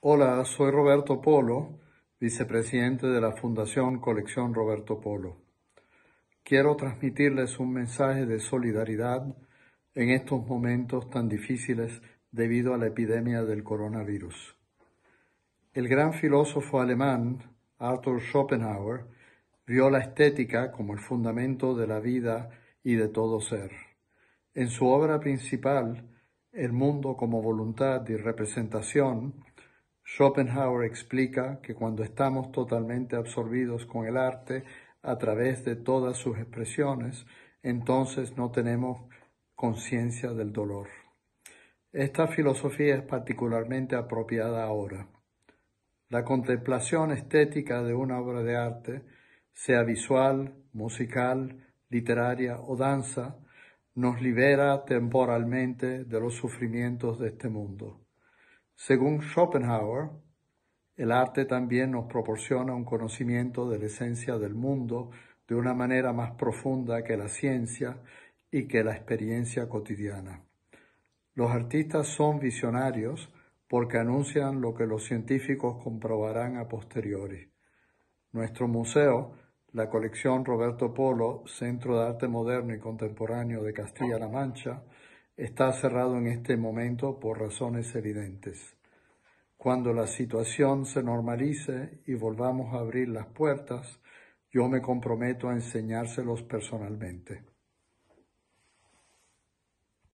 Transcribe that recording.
Hola, soy Roberto Polo, vicepresidente de la Fundación Colección Roberto Polo. Quiero transmitirles un mensaje de solidaridad en estos momentos tan difíciles debido a la epidemia del coronavirus. El gran filósofo alemán Arthur Schopenhauer vio la estética como el fundamento de la vida y de todo ser. En su obra principal, El mundo como voluntad y representación, Schopenhauer explica que cuando estamos totalmente absorbidos con el arte a través de todas sus expresiones, entonces no tenemos conciencia del dolor. Esta filosofía es particularmente apropiada ahora. La contemplación estética de una obra de arte, sea visual, musical, literaria o danza, nos libera temporalmente de los sufrimientos de este mundo. Según Schopenhauer, el arte también nos proporciona un conocimiento de la esencia del mundo de una manera más profunda que la ciencia y que la experiencia cotidiana. Los artistas son visionarios porque anuncian lo que los científicos comprobarán a posteriori. Nuestro museo, la colección Roberto Polo, Centro de Arte Moderno y Contemporáneo de Castilla-La Mancha, está cerrado en este momento por razones evidentes. Cuando la situación se normalice y volvamos a abrir las puertas, yo me comprometo a enseñárselos personalmente.